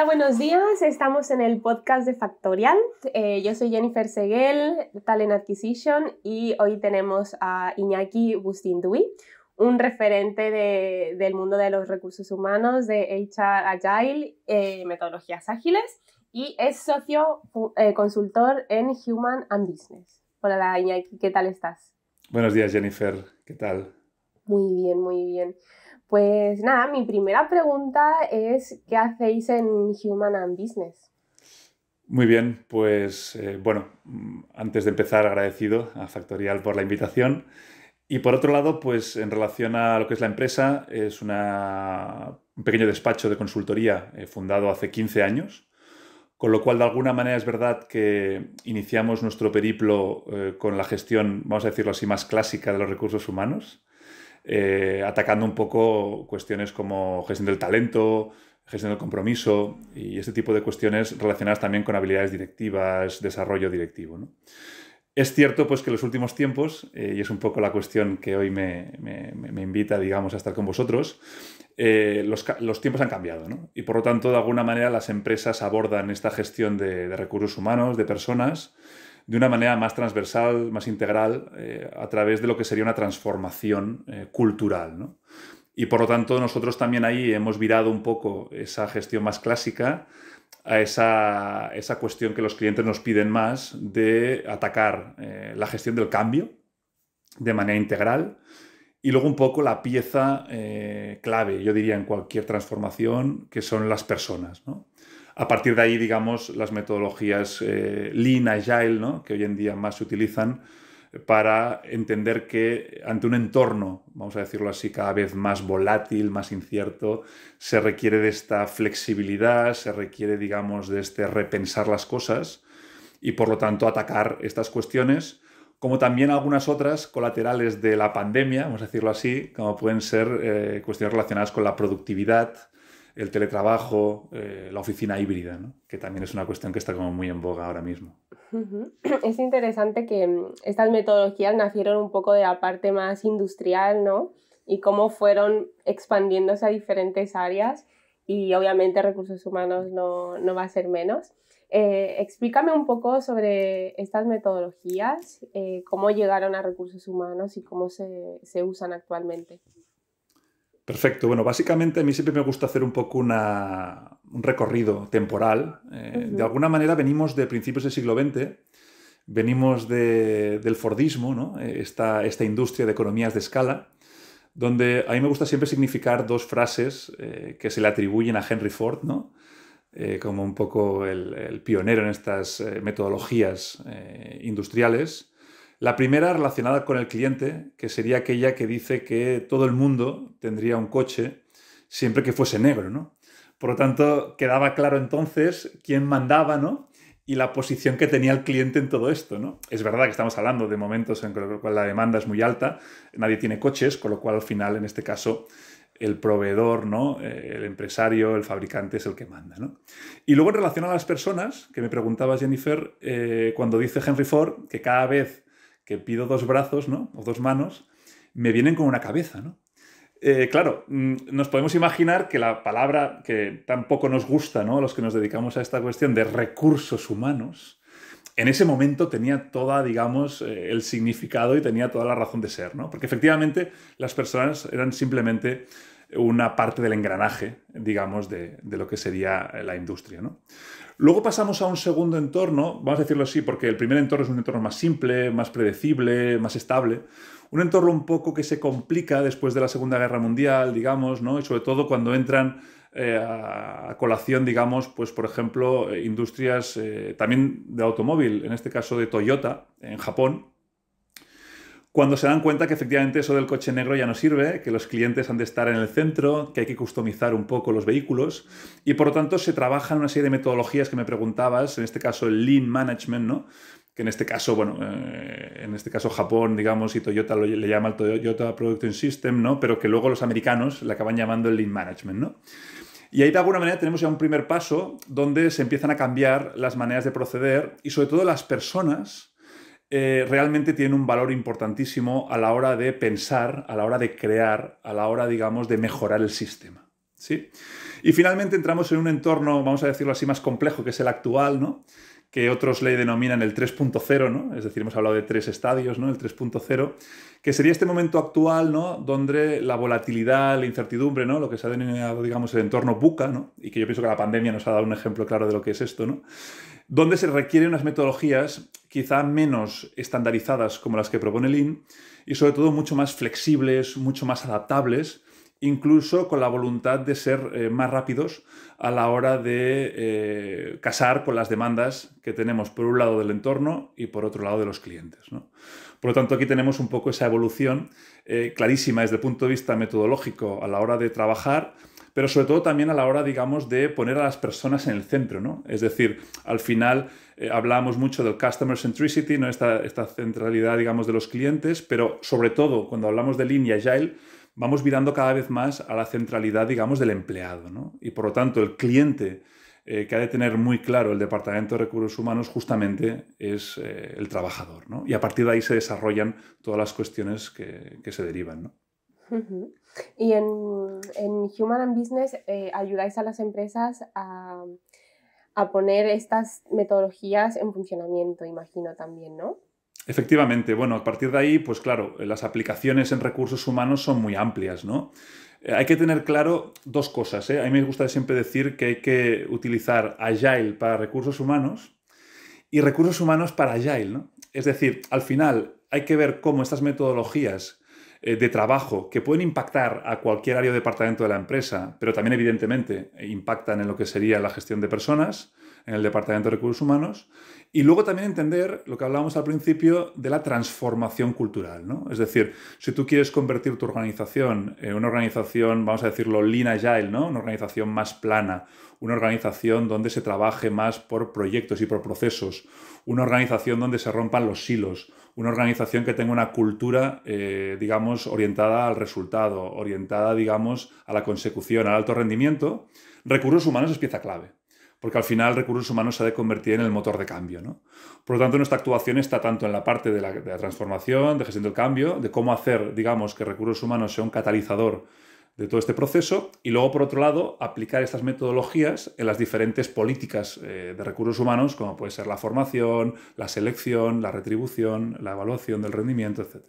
Hola, buenos días. Estamos en el podcast de Factorial. Eh, yo soy Jennifer Seguel, Talent Acquisition, y hoy tenemos a Iñaki Bustindui, un referente del mundo de los recursos humanos, de HR Agile, eh, metodologías ágiles, y es socio eh, consultor en Human and Business. Hola, Iñaki, ¿qué tal estás? Buenos días, Jennifer. ¿Qué tal? Muy bien, muy bien. Pues nada, mi primera pregunta es, ¿qué hacéis en Human and Business? Muy bien, pues eh, bueno, mm, antes de empezar agradecido a Factorial por la invitación. Y por otro lado, pues en relación a lo que es la empresa, es una, un pequeño despacho de consultoría eh, fundado hace 15 años, con lo cual de alguna manera es verdad que iniciamos nuestro periplo eh, con la gestión, vamos a decirlo así, más clásica de los recursos humanos. Eh, atacando un poco cuestiones como gestión del talento, gestión del compromiso y este tipo de cuestiones relacionadas también con habilidades directivas, desarrollo directivo. Es cierto pues, que en los últimos tiempos, eh, y es un poco la cuestión que hoy me, invita digamos, a estar con vosotros, eh, los, tiempos han cambiado ¿no? y por lo tanto de alguna manera las empresas abordan esta gestión de recursos humanos, de personas, de una manera más transversal, más integral, eh, a través de lo que sería una transformación eh, cultural. Y por lo tanto, nosotros también ahí hemos virado un poco esa gestión más clásica a esa, cuestión que los clientes nos piden más de atacar eh, la gestión del cambio de manera integral. Y luego un poco la pieza clave, yo diría, en cualquier transformación, que son las personas. ¿no? A partir de ahí, digamos, las metodologías eh, Lean Agile, que hoy en día más se utilizan para entender que ante un entorno, vamos a decirlo así, cada vez más volátil, más incierto, se requiere de esta flexibilidad, se requiere, digamos, de este repensar las cosas y, por lo tanto, atacar estas cuestiones como también algunas otras colaterales de la pandemia, vamos a decirlo así, como pueden ser eh, cuestiones relacionadas con la productividad, el teletrabajo, eh, la oficina híbrida, que también es una cuestión que está como muy en boga ahora mismo. Es interesante que mm, estas metodologías nacieron un poco de la parte más industrial, ¿no? Y cómo fueron expandiéndose a diferentes áreas y obviamente recursos humanos no, va a ser menos. Eh, explícame un poco sobre estas metodologías, eh, cómo llegaron a recursos humanos y cómo se usan actualmente. Perfecto. Bueno, básicamente a mí siempre me gusta hacer un poco un recorrido temporal. Eh, de alguna manera venimos de principios del siglo XX, venimos del Fordismo, ¿no? Eh, esta, industria de economías de escala, donde a mí me gusta siempre significar dos frases eh, que se le atribuyen a Henry Ford, ¿no? como un poco el pionero en estas metodologías industriales. La primera relacionada con el cliente, que sería aquella que dice que todo el mundo tendría un coche siempre que fuese negro, Por lo tanto, quedaba claro entonces quién mandaba, ¿no? y la posición que tenía el cliente en todo esto. ¿no? Es verdad que estamos hablando de momentos en los cuales la demanda es muy alta, nadie tiene coches, con lo cual al final, en este caso, el proveedor, ¿no? Eh, el empresario, el fabricante es el que manda. Y luego en relación a las personas, que me preguntaba Jennifer, eh, cuando dice Henry Ford que cada vez que pido dos brazos, ¿no? O dos manos, me vienen con una cabeza, ¿no? Eh, claro, mm, nos podemos imaginar que la palabra que tampoco nos gusta, ¿no? Los que nos dedicamos a esta cuestión de recursos humanos, en ese momento tenía toda, digamos, eh, el significado y tenía toda la razón de ser, ¿no? Porque efectivamente las personas eran simplemente una parte del engranaje, digamos, de, de lo que sería la industria, ¿no? Luego pasamos a un segundo entorno, vamos a decirlo así, porque el primer entorno es un entorno más simple, más predecible, más estable. Un entorno un poco que se complica después de la Segunda Guerra Mundial, digamos, ¿no? Y sobre todo cuando entran eh, a colación, digamos, pues por ejemplo, eh, industrias eh, también de automóvil, en este caso de Toyota, en Japón, cuando se dan cuenta que efectivamente eso del coche negro ya no sirve, que los clientes han de estar en el centro, que hay que customizar un poco los vehículos y por lo tanto se trabajan una serie de metodologías que me preguntabas, en este caso el lean management, ¿no? que en este caso, bueno, eh, en este caso Japón, digamos, y Toyota le llama el Toyota Production System, ¿no? Pero que luego los americanos le acaban llamando el Lean Management, ¿no? Y ahí de alguna manera tenemos ya un primer paso donde se empiezan a cambiar las maneras de proceder y sobre todo las personas eh, realmente tiene un valor importantísimo a la hora de pensar, a la hora de crear, a la hora, digamos, de mejorar el sistema. ¿sí? Y finalmente entramos en un entorno, vamos a decirlo así, más complejo, que es el actual, ¿no? que otros le denominan el 3.0, ¿no? Es decir, hemos hablado de tres estadios, ¿no? El 3.0, que sería este momento actual, ¿no? Donde la volatilidad, la incertidumbre, ¿no? Lo que se ha denominado, digamos, el entorno buca, ¿no? Y que yo pienso que la pandemia nos ha dado un ejemplo claro de lo que es esto, ¿no? Donde se requieren unas metodologías quizá menos estandarizadas como las que propone Lean y sobre todo mucho más flexibles, mucho más adaptables, incluso con la voluntad de ser eh, más rápidos a la hora de eh, casar con las demandas que tenemos por un lado del entorno y por otro lado de los clientes. Por lo tanto, aquí tenemos un poco esa evolución eh, clarísima desde el punto de vista metodológico a la hora de trabajar, pero sobre todo también a la hora, digamos, de poner a las personas en el centro, Es decir, al final hablábamos hablamos mucho del customer centricity, ¿no? Esta, esta centralidad, digamos, de los clientes, pero sobre todo cuando hablamos de línea agile, vamos virando cada vez más a la centralidad, digamos, del empleado. ¿no? Y por lo tanto, el cliente eh, que ha de tener muy claro el Departamento de Recursos Humanos justamente es eh, el trabajador. ¿no? Y a partir de ahí se desarrollan todas las cuestiones que, se derivan. ¿no? Y en, Human and Business eh, ayudáis a las empresas a poner estas metodologías en funcionamiento, imagino también, ¿no? Efectivamente, bueno, a partir de ahí, pues claro, las aplicaciones en recursos humanos son muy amplias, ¿no? Eh, hay que tener claro dos cosas. ¿eh? A mí me gusta siempre decir que hay que utilizar Agile para recursos humanos y recursos humanos para Agile. ¿no? Es decir, al final hay que ver cómo estas metodologías eh, de trabajo que pueden impactar a cualquier área o departamento de la empresa, pero también evidentemente impactan en lo que sería la gestión de personas, en el Departamento de Recursos Humanos. Y luego también entender lo que hablábamos al principio de la transformación cultural. ¿no? Es decir, si tú quieres convertir tu organización en una organización, vamos a decirlo, lean agile, ¿no? una organización más plana, una organización donde se trabaje más por proyectos y por procesos, una organización donde se rompan los silos, una organización que tenga una cultura, eh, digamos, orientada al resultado, orientada, digamos, a la consecución, al alto rendimiento, recursos humanos es pieza clave porque al final recursos humanos se ha de convertir en el motor de cambio. ¿no? Por lo tanto, nuestra actuación está tanto en la parte de la, transformación, de gestión del cambio, de cómo hacer, digamos, que recursos humanos sea un catalizador de todo este proceso y luego, por otro lado, aplicar estas metodologías en las diferentes políticas eh, de recursos humanos, como puede ser la formación, la selección, la retribución, la evaluación del rendimiento, etc.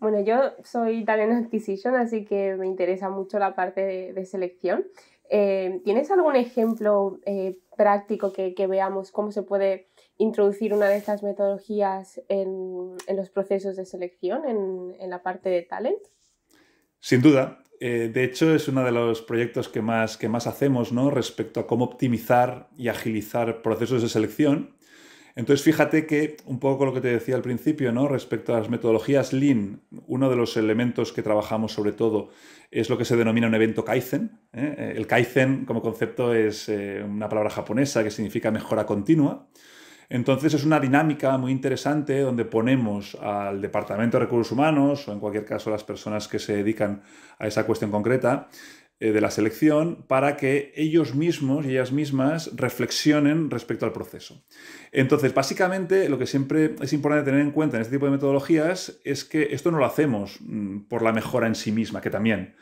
Bueno, yo soy Talent Acquisition, así que me interesa mucho la parte de selección. Eh, ¿Tienes algún ejemplo eh, práctico que, veamos cómo se puede introducir una de estas metodologías en, los procesos de selección, en, la parte de talent? Sin duda. Eh, de hecho, es uno de los proyectos que más, que más hacemos ¿no? respecto a cómo optimizar y agilizar procesos de selección. Entonces, fíjate que un poco lo que te decía al principio, ¿no? Respecto a las metodologías Lean, uno de los elementos que trabajamos sobre todo es lo que se denomina un evento Kaizen. ¿eh? Eh, el Kaizen como concepto es eh, una palabra japonesa que significa mejora continua. Entonces es una dinámica muy interesante donde ponemos al Departamento de Recursos Humanos o en cualquier caso a las personas que se dedican a esa cuestión concreta eh, de la selección para que ellos mismos y ellas mismas reflexionen respecto al proceso. Entonces, básicamente, lo que siempre es importante tener en cuenta en este tipo de metodologías es que esto no lo hacemos mm, por la mejora en sí misma, que también,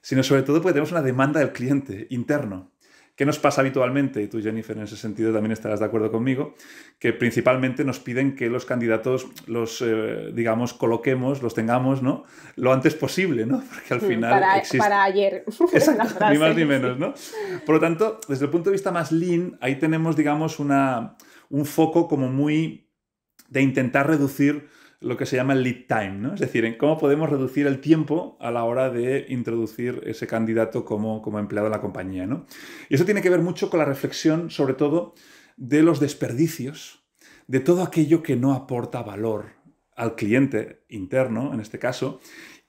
sino sobre todo porque tenemos una demanda del cliente interno. ¿Qué nos pasa habitualmente? Y tú, Jennifer, en ese sentido también estarás de acuerdo conmigo, que principalmente nos piden que los candidatos los, eh, digamos, coloquemos, los tengamos, ¿no? Lo antes posible, ¿no? Porque al mm, final. Para, para ayer. ni más ni menos, ¿no? Por lo tanto, desde el punto de vista más lean, ahí tenemos, digamos, una, un foco como muy de intentar reducir lo que se llama el lead time, ¿no? Es decir, en cómo podemos reducir el tiempo a la hora de introducir ese candidato como, como empleado en la compañía, ¿no? Y eso tiene que ver mucho con la reflexión, sobre todo, de los desperdicios, de todo aquello que no aporta valor al cliente interno, en este caso,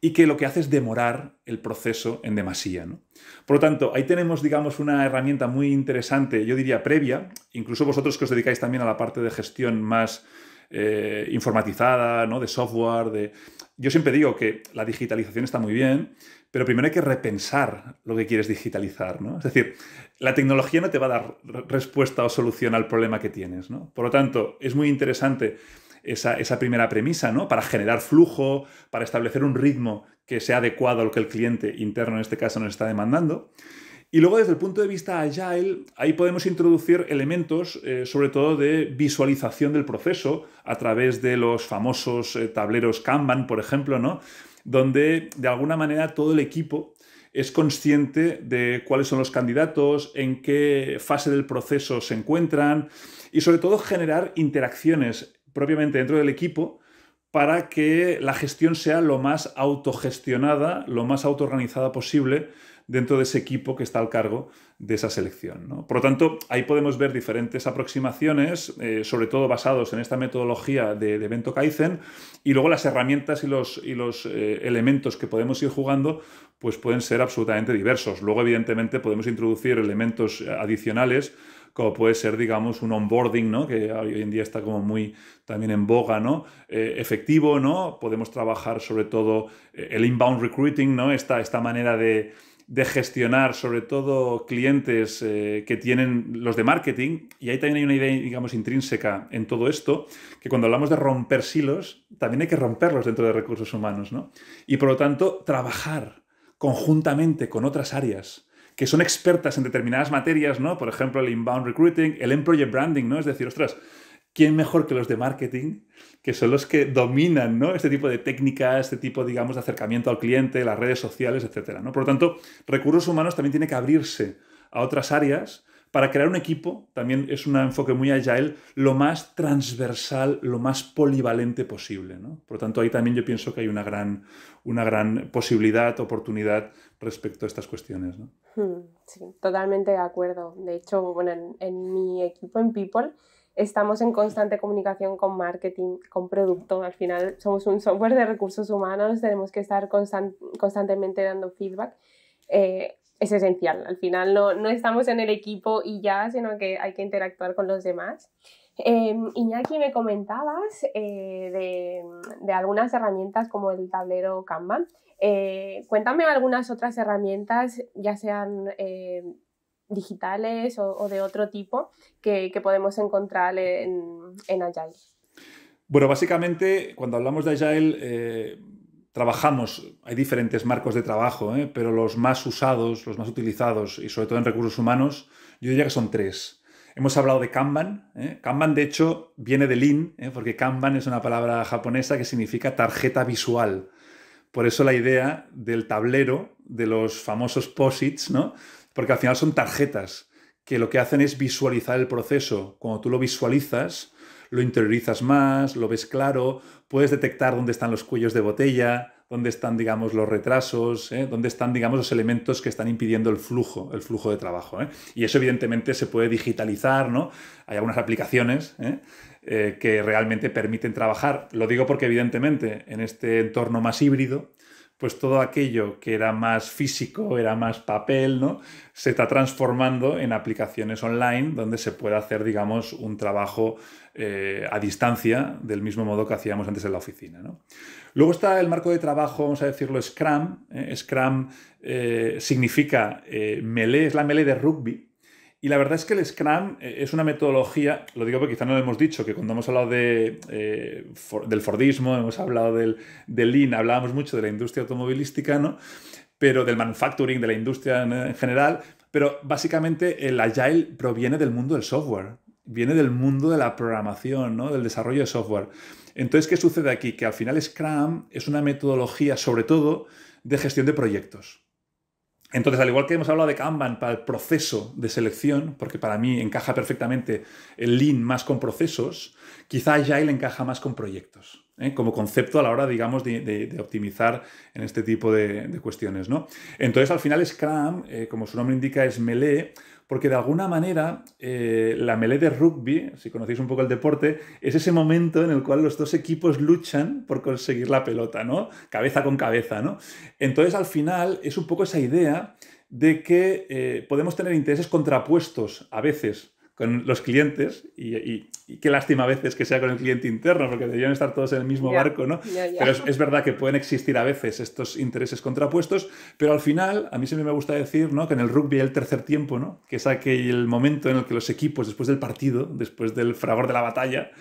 y que lo que hace es demorar el proceso en demasía. ¿no? Por lo tanto, ahí tenemos, digamos, una herramienta muy interesante, yo diría previa, incluso vosotros que os dedicáis también a la parte de gestión más eh, informatizada, ¿no? de software. De... Yo siempre digo que la digitalización está muy bien, pero primero hay que repensar lo que quieres digitalizar. ¿no? Es decir, la tecnología no te va a dar respuesta o solución al problema que tienes. ¿no? Por lo tanto, es muy interesante esa, esa, primera premisa, ¿no? Para generar flujo, para establecer un ritmo que sea adecuado a lo que el cliente interno en este caso nos está demandando. Y luego desde el punto de vista agile, ahí podemos introducir elementos eh, sobre todo de visualización del proceso a través de los famosos eh, tableros Kanban, por ejemplo, ¿no? donde de alguna manera todo el equipo es consciente de cuáles son los candidatos, en qué fase del proceso se encuentran y sobre todo generar interacciones propiamente dentro del equipo para que la gestión sea lo más autogestionada, lo más autoorganizada posible dentro de ese equipo que está al cargo de esa selección. Por lo tanto, ahí podemos ver diferentes aproximaciones, eh, sobre todo basados en esta metodología de, de, evento Kaizen, y luego las herramientas y los, y los eh, elementos que podemos ir jugando pues pueden ser absolutamente diversos. Luego, evidentemente, podemos introducir elementos adicionales como puede ser, digamos, un onboarding, ¿no? que hoy en día está como muy también en boga, ¿no? Eh, efectivo, ¿no? Podemos trabajar sobre todo el inbound recruiting, ¿no? Esta, esta manera de, de gestionar, sobre todo clientes eh, que tienen los de marketing, y ahí también hay una idea, digamos, intrínseca en todo esto, que cuando hablamos de romper silos, también hay que romperlos dentro de recursos humanos, ¿no? Y por lo tanto, trabajar conjuntamente con otras áreas que son expertas en determinadas materias, ¿no? Por ejemplo, el inbound recruiting, el employee branding, ¿no? Es decir, ostras, ¿quién mejor que los de marketing, que son los que dominan ¿no? este tipo de técnicas, este tipo, digamos, de acercamiento al cliente, las redes sociales, etcétera? Por lo tanto, recursos humanos también tiene que abrirse a otras áreas para crear un equipo, también es un enfoque muy agile, lo más transversal, lo más polivalente posible. Por lo tanto, ahí también yo pienso que hay una gran, una gran posibilidad, oportunidad respecto a estas cuestiones. Hmm, sí, totalmente de acuerdo. De hecho, en mi equipo, en People, estamos en constante comunicación con marketing, con producto. Al final somos un software de recursos humanos, tenemos que estar constantemente dando feedback. Eh, es esencial. Al final no, estamos en el equipo y ya, sino que hay que interactuar con los demás. Em, Iñaki, me comentabas eh, de, algunas herramientas como el tablero Canva. Eh, cuéntame algunas otras herramientas, ya sean digitales o, de otro tipo que, podemos encontrar en, Agile? Bueno, básicamente cuando hablamos de Agile eh, trabajamos, hay diferentes marcos de trabajo, ¿eh? pero los más usados, los más utilizados y sobre todo en recursos humanos, yo diría que son tres. Hemos hablado de Kanban. ¿eh? Kanban, de hecho, viene de Lean, porque Kanban es una palabra japonesa que significa tarjeta visual. Por eso la idea del tablero, de los famosos posits, ¿no? porque al final son tarjetas que lo que hacen es visualizar el proceso. Cuando tú lo visualizas, lo interiorizas más, lo ves claro, puedes detectar dónde están los cuellos de botella, dónde están, digamos, los retrasos, ¿eh? dónde están, digamos, los elementos que están impidiendo el flujo, el flujo de trabajo. ¿eh? Y eso, evidentemente, se puede digitalizar, ¿no? Hay algunas aplicaciones ¿eh? que realmente permiten trabajar. Lo digo porque, evidentemente, en este entorno más híbrido, pues todo aquello que era más físico, era más papel, ¿no? Se está transformando en aplicaciones online donde se puede hacer, digamos, un trabajo eh, a distancia del mismo modo que hacíamos antes en la oficina, Luego está el marco de trabajo, vamos a decirlo, Scrum. ¿eh? Scrum eh, significa melee, es la melee de rugby, y la verdad es que el Scrum eh, es una metodología, lo digo porque quizá no lo hemos dicho, que cuando hemos hablado de, eh, del Fordismo, hemos hablado del, Lean, hablábamos mucho de la industria automovilística, ¿no? Pero del manufacturing, de la industria en, general, pero básicamente el Agile proviene del mundo del software, viene del mundo de la programación, Del desarrollo de software. Entonces, ¿qué sucede aquí? Que al final Scrum es una metodología, sobre todo, de gestión de proyectos. Entonces, al igual que hemos hablado de Kanban para el proceso de selección, porque para mí encaja perfectamente el Lean más con procesos, quizá Agile encaja más con proyectos, ¿eh? como concepto a la hora, digamos, de, optimizar en este tipo de, cuestiones. ¿no? Entonces, al final Scrum, eh, como su nombre indica, es melee, porque de alguna manera eh, la melee de rugby, si conocéis un poco el deporte, es ese momento en el cual los dos equipos luchan por conseguir la pelota, ¿no? Cabeza con cabeza, ¿no? Entonces al final es un poco esa idea de que eh, podemos tener intereses contrapuestos a veces con los clientes y, qué lástima a veces que sea con el cliente interno, porque deberían estar todos en el mismo barco, ¿no? Pero es, verdad que pueden existir a veces estos intereses contrapuestos, pero al final, a mí siempre me gusta decir, ¿no? Que en el rugby el tercer tiempo, ¿no? Que es aquel momento en el que los equipos, después del partido, después del fragor de la batalla,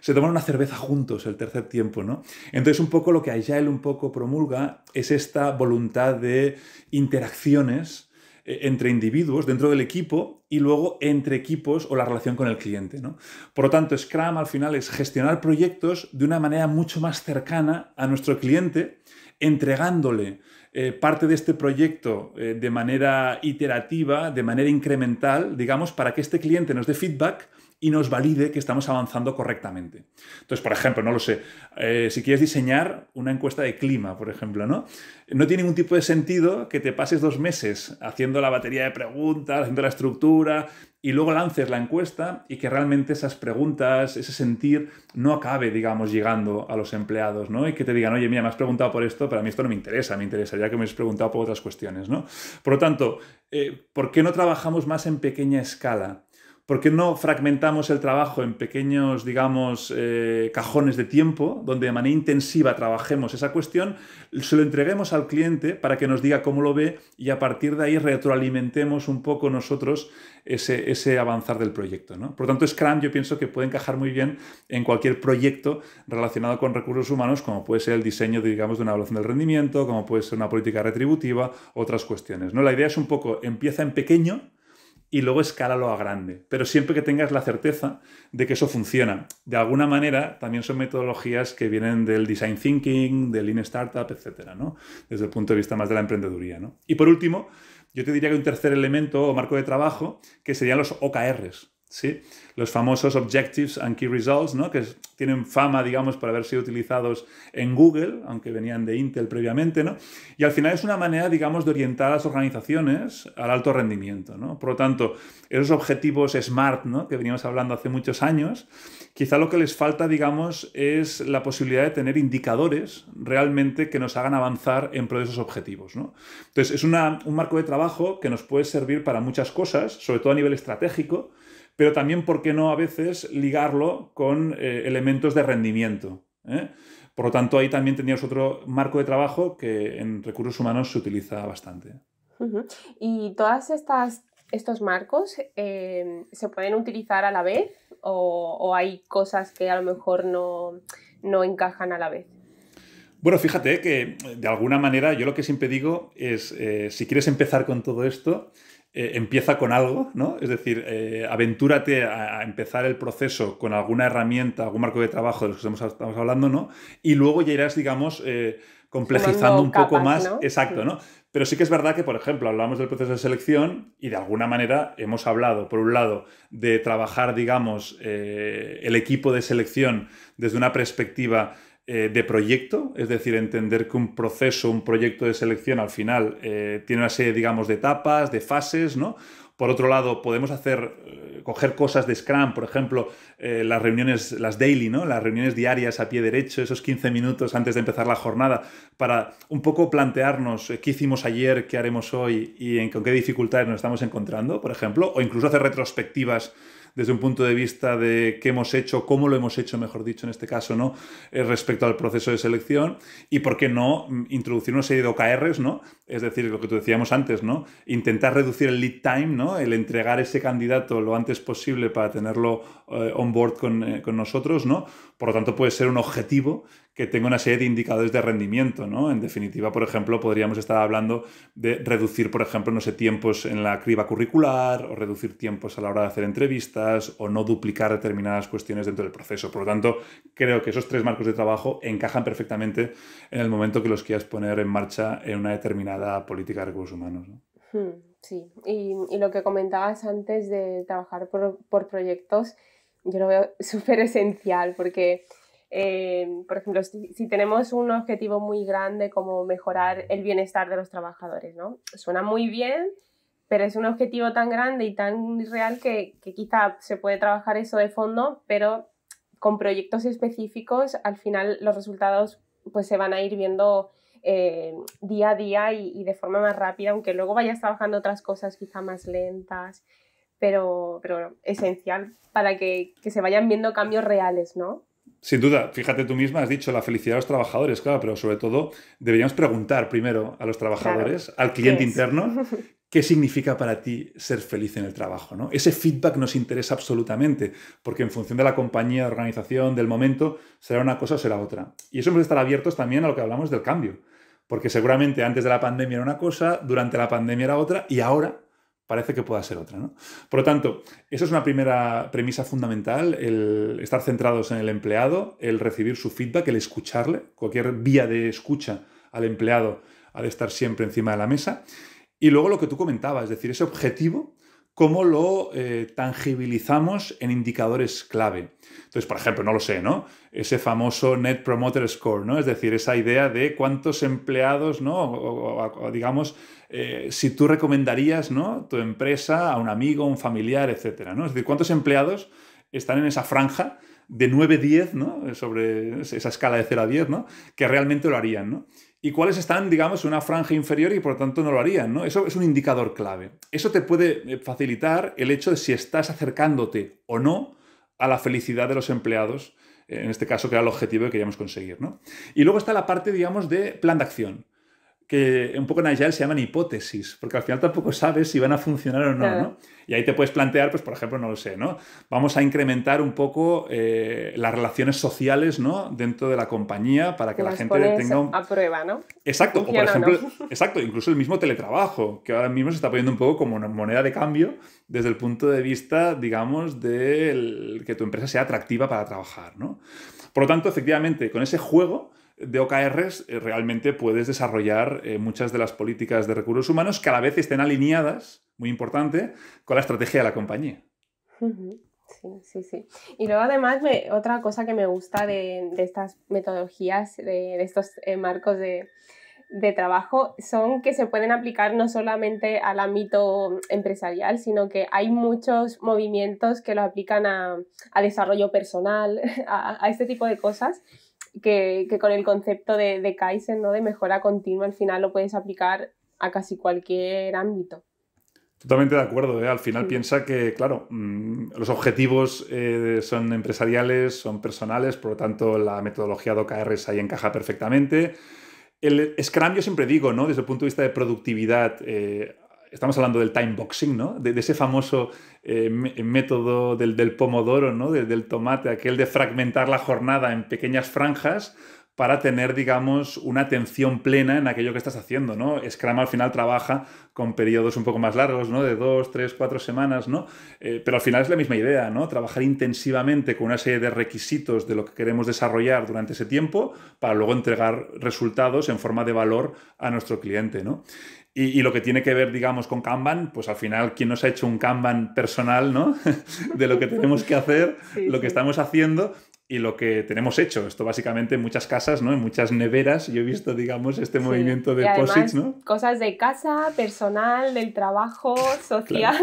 se toman una cerveza juntos el tercer tiempo, ¿no? Entonces, un poco lo que él un poco promulga es esta voluntad de interacciones eh, entre individuos dentro del equipo y luego entre equipos o la relación con el cliente. ¿no? Por lo tanto, Scrum al final es gestionar proyectos de una manera mucho más cercana a nuestro cliente, entregándole eh, parte de este proyecto eh, de manera iterativa, de manera incremental, digamos, para que este cliente nos dé feedback y nos valide que estamos avanzando correctamente. Entonces, por ejemplo, no lo sé, eh, si quieres diseñar una encuesta de clima, por ejemplo, ¿no? No tiene ningún tipo de sentido que te pases dos meses haciendo la batería de preguntas, haciendo la estructura, y luego lances la encuesta y que realmente esas preguntas, ese sentir, no acabe, digamos, llegando a los empleados, ¿no? Y que te digan, oye, mira, me has preguntado por esto, pero a mí esto no me interesa, me interesaría que me has preguntado por otras cuestiones, ¿no? Por lo tanto, eh, ¿por qué no trabajamos más en pequeña escala? ¿Por qué no fragmentamos el trabajo en pequeños, digamos, eh, cajones de tiempo, donde de manera intensiva trabajemos esa cuestión, se lo entreguemos al cliente para que nos diga cómo lo ve y a partir de ahí retroalimentemos un poco nosotros ese, avanzar del proyecto? Por lo tanto, Scrum yo pienso que puede encajar muy bien en cualquier proyecto relacionado con recursos humanos, como puede ser el diseño, de, digamos, de una evaluación del rendimiento, como puede ser una política retributiva, otras cuestiones. ¿no? La idea es un poco, empieza en pequeño, y luego escálalo a grande, pero siempre que tengas la certeza de que eso funciona. De alguna manera, también son metodologías que vienen del design thinking, del in startup, etc. Desde el punto de vista más de la emprendeduría, Y por último, yo te diría que un tercer elemento o marco de trabajo que serían los OKRs. Los famosos Objectives and Key Results, ¿no? Que tienen fama, digamos, por haber sido utilizados en Google, aunque venían de Intel previamente, ¿no? Y al final es una manera, digamos, de orientar a las organizaciones al alto rendimiento, Por lo tanto, esos objetivos SMART, Que veníamos hablando hace muchos años, quizá lo que les falta, digamos, es la posibilidad de tener indicadores realmente que nos hagan avanzar en pro de esos objetivos, Entonces, es un marco de trabajo que nos puede servir para muchas cosas, sobre todo a nivel estratégico, pero también, ¿por qué no a veces ligarlo con eh, elementos de rendimiento? Eh? Por lo tanto, ahí también tenías otro marco de trabajo que en recursos humanos se utiliza bastante. ¿Y todas estas estos marcos eh, se pueden utilizar a la vez o, hay cosas que a lo mejor no, encajan a la vez? Bueno, fíjate que de alguna manera yo lo que siempre digo es, si quieres empezar con todo esto, eh, empieza con algo, ¿no? Es decir, eh, aventúrate a, empezar el proceso con alguna herramienta, algún marco de trabajo de los que estamos, hablando, ¿no? Y luego ya irás, digamos, eh, complejizando un poco más. Exacto, mm. ¿no? Pero sí que es verdad que, por ejemplo, hablamos del proceso de selección y de alguna manera hemos hablado, por un lado, de trabajar, digamos, el equipo de selección desde una perspectiva eh, de proyecto, es decir, entender que un proceso, un proyecto de selección al final eh, tiene una serie, digamos, de etapas, de fases, ¿no? Por otro lado, podemos hacer, eh, coger cosas de Scrum, por ejemplo, las reuniones, las daily, ¿no? Las reuniones diarias a pie derecho, esos 15 minutos antes de empezar la jornada, para un poco plantearnos qué hicimos ayer, qué haremos hoy y con qué dificultades nos estamos encontrando, por ejemplo, o incluso hacer retrospectivas desde un punto de vista de qué hemos hecho, cómo lo hemos hecho, mejor dicho, en este caso, ¿no? Eh, respecto al proceso de selección y, ¿por qué no?, mm, introducir una serie de OKRs, ¿no? Es decir, lo que tú decíamos antes, ¿no? Intentar reducir el lead time, ¿no? El entregar ese candidato lo antes posible para tenerlo eh, on board con, eh, con nosotros, ¿no? Por lo tanto, puede ser un objetivo que tenga una serie de indicadores de rendimiento, ¿no? En definitiva, por ejemplo, podríamos estar hablando de reducir, por ejemplo, no sé, tiempos en la criba curricular o reducir tiempos a la hora de hacer entrevistas o no duplicar determinadas cuestiones dentro del proceso. Por lo tanto, creo que esos tres marcos de trabajo encajan perfectamente en el momento que los quieras poner en marcha en una determinada política de recursos humanos. Hmm, sí, y, lo que comentabas antes de trabajar por, por proyectos, yo lo veo súper esencial porque eh, por ejemplo, si, tenemos un objetivo muy grande como mejorar el bienestar de los trabajadores, ¿no? Suena muy bien, pero es un objetivo tan grande y tan real que, quizá se puede trabajar eso de fondo, pero con proyectos específicos al final los resultados pues se van a ir viendo eh, día a día y, de forma más rápida, aunque luego vayas trabajando otras cosas quizá más lentas, pero, pero esencial para que, que se vayan viendo cambios reales, ¿no? Sin duda, fíjate tú misma, has dicho la felicidad de los trabajadores, claro, pero sobre todo deberíamos preguntar primero a los trabajadores, al cliente interno, qué significa para ti ser feliz en el trabajo. ¿no? Ese feedback nos interesa absolutamente, porque en función de la compañía, de organización, del momento, será una cosa o será otra. Y eso hemos de estar abiertos también a lo que hablamos del cambio, porque seguramente antes de la pandemia era una cosa, durante la pandemia era otra, y ahora parece que pueda ser otra. ¿no? Por lo tanto, eso es una primera premisa fundamental, el estar centrados en el empleado, el recibir su feedback, el escucharle, cualquier vía de escucha al empleado ha de estar siempre encima de la mesa. Y luego lo que tú comentabas, es decir, ese objetivo cómo lo eh, tangibilizamos en indicadores clave. Entonces, por ejemplo, no lo sé, ¿no? Ese famoso Net Promoter Score, ¿no? Es decir, esa idea de cuántos empleados, ¿no? digamos, eh, si tú recomendarías, ¿no? Tu empresa a un amigo, un familiar, etcétera, ¿no? Es decir, cuántos empleados están en esa franja de 9-10, ¿no? Sobre esa escala de 0 a 10, ¿no? Que realmente lo harían, ¿no? y cuáles están, digamos, en una franja inferior y por lo tanto no lo harían, ¿no? Eso es un indicador clave. Eso te puede eh, facilitar el hecho de si estás acercándote o no a la felicidad de los empleados, eh, en este caso que era el objetivo que queríamos conseguir, ¿no? Y luego está la parte, digamos, de plan de acción que un poco en Agile se llaman hipótesis, porque al final tampoco sabes si van a funcionar o no, ¿no? Y ahí te puedes plantear, pues por ejemplo, no lo sé, ¿no? Vamos a incrementar un poco eh, las relaciones sociales, ¿no? Dentro de la compañía para que la gente tenga un... a prueba, ¿no? Exacto, o por ejemplo, exacto, incluso el mismo teletrabajo, que ahora mismo se está poniendo un poco como moneda de cambio desde el punto de vista, digamos, de que tu empresa sea atractiva para trabajar, ¿no? Por lo tanto, efectivamente, con ese juego de OKRs eh, realmente puedes desarrollar eh, muchas de las políticas de recursos humanos que a la vez estén alineadas, muy importante, con la estrategia de la compañía. Sí, sí, sí. Y luego además otra cosa que me gusta de, estas metodologías, de, estos eh, marcos de, trabajo, son que se pueden aplicar no solamente al ámbito empresarial, sino que hay muchos movimientos que lo aplican a, desarrollo personal, a, a, este tipo de cosas que, con el concepto de, de, Kaizen, ¿no? de mejora continua, al final lo puedes aplicar a casi cualquier ámbito. Totalmente de acuerdo. ¿eh? Al final piensa que, claro, mm, los objetivos eh, son empresariales, son personales, por lo tanto la metodología de OKRs ahí encaja perfectamente. El Scrum yo siempre digo, ¿no? Desde el punto de vista de productividad, eh, estamos hablando del time boxing ¿no? De, ese famoso eh, método del, pomodoro, ¿no? Del, tomate, aquel de fragmentar la jornada en pequeñas franjas para tener, digamos, una atención plena en aquello que estás haciendo, ¿no? Scrum al final trabaja con periodos un poco más largos, ¿no? De dos, tres, cuatro semanas, ¿no? Eh, pero al final es la misma idea, ¿no? Trabajar intensivamente con una serie de requisitos de lo que queremos desarrollar durante ese tiempo para luego entregar resultados en forma de valor a nuestro cliente, ¿no? Y, lo que tiene que ver, digamos, con Kanban, pues al final, ¿quién nos ha hecho un Kanban personal, ¿no? de lo que tenemos que hacer, lo que estamos haciendo y lo que tenemos hecho. Esto básicamente en muchas casas, ¿no? En muchas neveras yo he visto, digamos, este movimiento de posits, ¿no? Cosas de casa, personal, del trabajo, social.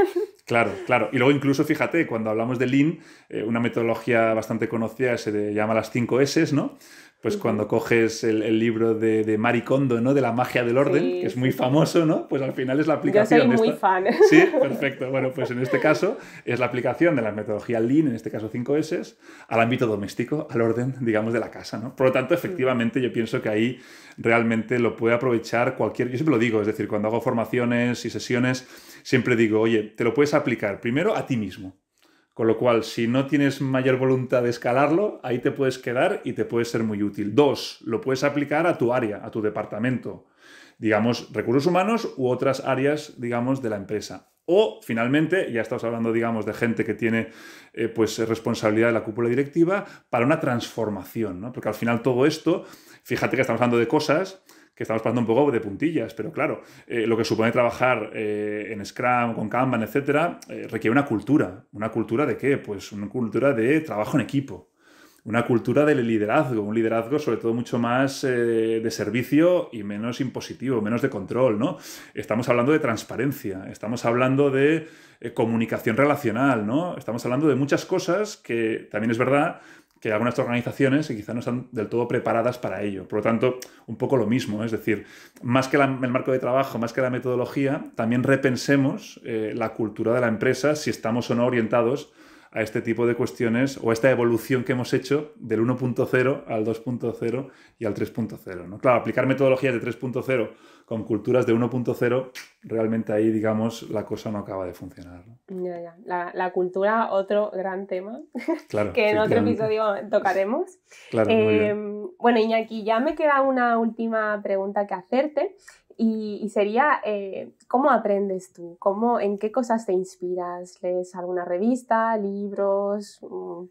Claro, claro. Y luego incluso, fíjate, cuando hablamos de Lean, eh, una metodología bastante conocida se llama las 5 S, ¿no? pues cuando coges el, libro de, Maricondo, ¿no? De la magia del orden, que es muy famoso, ¿no? Pues al final es la aplicación. Yo soy muy fan. Sí, perfecto. Bueno, pues en este caso es la aplicación de la metodología Lean, en este caso 5S, al ámbito doméstico, al orden, digamos, de la casa, ¿no? Por lo tanto, mm. efectivamente, yo pienso que ahí realmente lo puede aprovechar cualquier... Yo siempre lo digo, es decir, cuando hago formaciones y sesiones, siempre digo, oye, te lo puedes aplicar primero a ti mismo. Con lo cual, si no tienes mayor voluntad de escalarlo, ahí te puedes quedar y te puede ser muy útil. Dos, lo puedes aplicar a tu área, a tu departamento, digamos, recursos humanos u otras áreas, digamos, de la empresa. O, finalmente, ya estamos hablando, digamos, de gente que tiene eh, pues, responsabilidad de la cúpula directiva para una transformación, ¿no? Porque al final todo esto, fíjate que estamos hablando de cosas que estamos pasando un poco de puntillas, pero claro, eh, lo que supone trabajar eh, en Scrum, con Kanban, etcétera, eh, requiere una cultura. ¿Una cultura de qué? Pues una cultura de trabajo en equipo, una cultura del liderazgo, un liderazgo sobre todo mucho más de servicio y menos impositivo, menos de control, ¿no? Estamos hablando de transparencia, estamos hablando de comunicación relacional, ¿no? Estamos hablando de muchas cosas que también es verdad que algunas organizaciones que quizás no están del todo preparadas para ello. Por lo tanto, un poco lo mismo, ¿eh? es decir, más que el marco de trabajo, más que la metodología, también repensemos eh, la cultura de la empresa si estamos o no orientados a este tipo de cuestiones o a esta evolución que hemos hecho del 1.0 al 2.0 y al 3.0. ¿no? Claro, aplicar metodologías de 3.0 con culturas de 1.0, realmente ahí, digamos, la cosa no acaba de funcionar. Ya, ya. La, cultura, otro gran tema que en otro episodio tocaremos. Claro, eh, bueno, Iñaki, ya me queda una última pregunta que hacerte y, sería, eh, ¿cómo aprendes tú? ¿Cómo, ¿En qué cosas te inspiras? ¿Lees alguna revista, libros,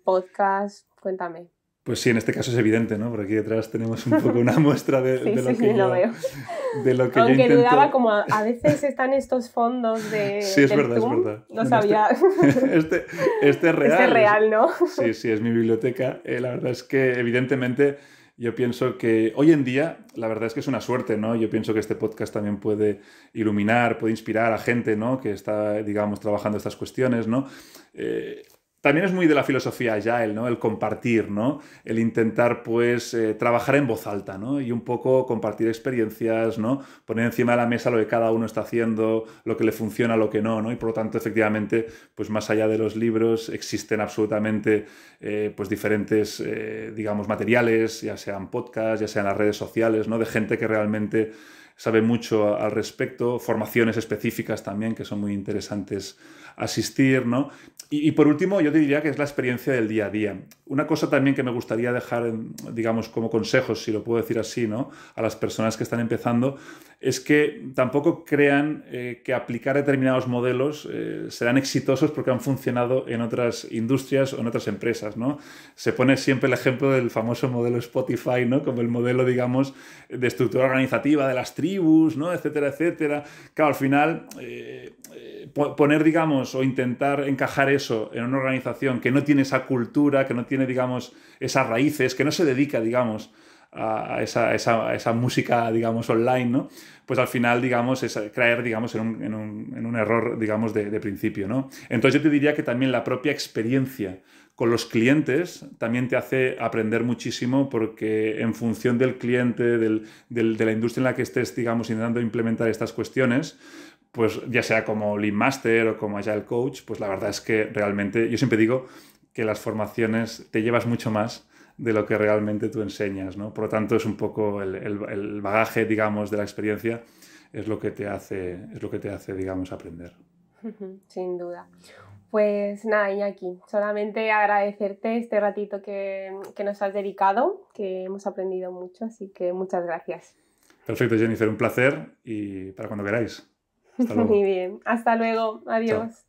podcast? Cuéntame. Pues sí, en este caso es evidente, ¿no? Por aquí detrás tenemos un poco una muestra de, lo, sí, que sí, lo veo. de lo que Aunque dudaba, como a, veces están estos fondos de. Sí, es verdad, es verdad. No este sabía. Este, este, este, es real. Este es real, ¿no? Sí, sí, es mi biblioteca. Eh, la verdad es que, evidentemente, yo pienso que hoy en día, la verdad es que es una suerte, ¿no? Yo pienso que este podcast también puede iluminar, puede inspirar a gente, ¿no? Que está, digamos, trabajando estas cuestiones, ¿no? Eh, también es muy de la filosofía el ¿no? El compartir, ¿no? El intentar, pues, eh, trabajar en voz alta, ¿no? Y un poco compartir experiencias, ¿no? Poner encima de la mesa lo que cada uno está haciendo, lo que le funciona, lo que no, ¿no? Y por lo tanto, efectivamente, pues más allá de los libros, existen absolutamente, eh, pues, diferentes, eh, digamos, materiales, ya sean podcasts, ya sean las redes sociales, ¿no? De gente que realmente sabe mucho al respecto, formaciones específicas también que son muy interesantes asistir, ¿no? Y, por último, yo diría que es la experiencia del día a día. Una cosa también que me gustaría dejar, digamos, como consejos, si lo puedo decir así, ¿no? A las personas que están empezando, es que tampoco crean eh, que aplicar determinados modelos eh, serán exitosos porque han funcionado en otras industrias o en otras empresas, ¿no? Se pone siempre el ejemplo del famoso modelo Spotify, ¿no? Como el modelo, digamos, de estructura organizativa de las tribus ¿no? etcétera, etcétera. Claro, al final, eh, eh, poner, digamos, o intentar encajar eso en una organización que no tiene esa cultura, que no tiene, digamos, esas raíces, que no se dedica, digamos, a esa, música, digamos, online, ¿no? Pues al final, digamos, es creer, digamos, en un, error, digamos, de, de principio, ¿no? Entonces yo te diría que también la propia experiencia con los clientes también te hace aprender muchísimo porque en función del cliente, de la industria en la que estés, digamos, intentando implementar estas cuestiones, pues ya sea como Lean Master o como Agile Coach, pues la verdad es que realmente, yo siempre digo que las formaciones te llevas mucho más de lo que realmente tú enseñas, ¿no? Por lo tanto, es un poco el, bagaje, digamos, de la experiencia es lo que te hace, es lo que te hace, digamos, aprender. Sin duda. Pues nada, Iñaki, solamente agradecerte este ratito que, nos has dedicado, que hemos aprendido mucho, así que muchas gracias. Perfecto, Jennifer, un placer y para cuando queráis. Muy bien, hasta luego, adiós.